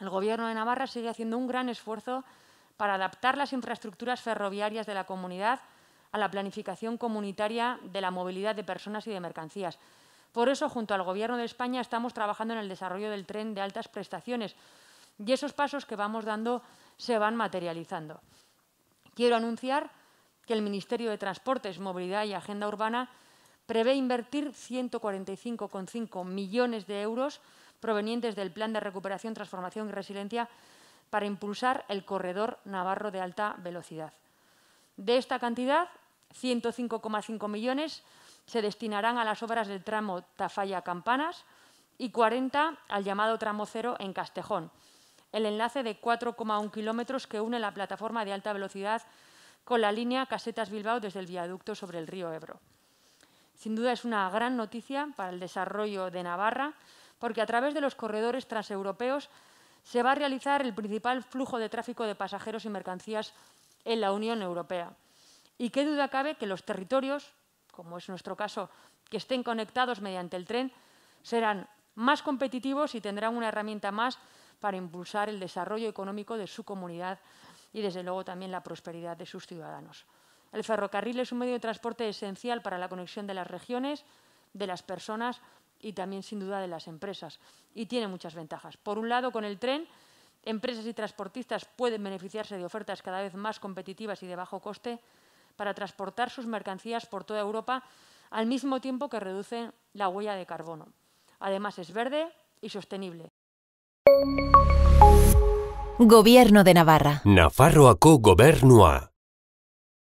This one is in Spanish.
El Gobierno de Navarra sigue haciendo un gran esfuerzo para adaptar las infraestructuras ferroviarias de la comunidad a la planificación comunitaria de la movilidad de personas y de mercancías. Por eso, junto al Gobierno de España, estamos trabajando en el desarrollo del tren de altas prestaciones y esos pasos que vamos dando se van materializando. Quiero anunciar que el Ministerio de Transportes, Movilidad y Agenda Urbana prevé invertir 145,5 millones de euros provenientes del Plan de Recuperación, Transformación y Resiliencia para impulsar el corredor navarro de alta velocidad. De esta cantidad, 105,5 millones se destinarán a las obras del tramo Tafalla-Campanas y 40 al llamado tramo cero en Castejón, el enlace de 4,1 kilómetros que une la plataforma de alta velocidad con la línea Casetas-Bilbao desde el viaducto sobre el río Ebro. Sin duda es una gran noticia para el desarrollo de Navarra, porque a través de los corredores transeuropeos se va a realizar el principal flujo de tráfico de pasajeros y mercancías en la Unión Europea. Y qué duda cabe que los territorios, como es nuestro caso, que estén conectados mediante el tren, serán más competitivos y tendrán una herramienta más para impulsar el desarrollo económico de su comunidad y, desde luego, también la prosperidad de sus ciudadanos. El ferrocarril es un medio de transporte esencial para la conexión de las regiones, de las personas y también sin duda de las empresas. Y tiene muchas ventajas. Por un lado, con el tren, empresas y transportistas pueden beneficiarse de ofertas cada vez más competitivas y de bajo coste para transportar sus mercancías por toda Europa al mismo tiempo que reducen la huella de carbono. Además, es verde y sostenible. Gobierno de Navarra. Gobernua.